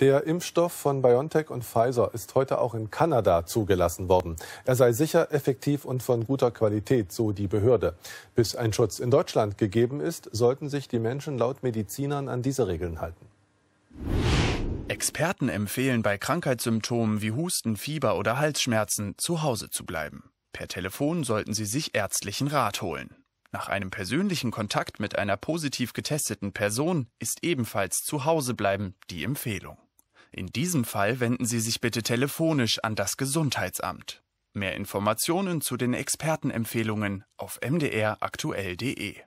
Der Impfstoff von BioNTech und Pfizer ist heute auch in Kanada zugelassen worden. Er sei sicher, effektiv und von guter Qualität, so die Behörde. Bis ein Schutz in Deutschland gegeben ist, sollten sich die Menschen laut Medizinern an diese Regeln halten. Experten empfehlen bei Krankheitssymptomen wie Husten, Fieber oder Halsschmerzen zu Hause zu bleiben. Per Telefon sollten Sie sich ärztlichen Rat holen. Nach einem persönlichen Kontakt mit einer positiv getesteten Person ist ebenfalls zu Hause bleiben die Empfehlung. In diesem Fall wenden Sie sich bitte telefonisch an das Gesundheitsamt. Mehr Informationen zu den Expertenempfehlungen auf mdraktuell.de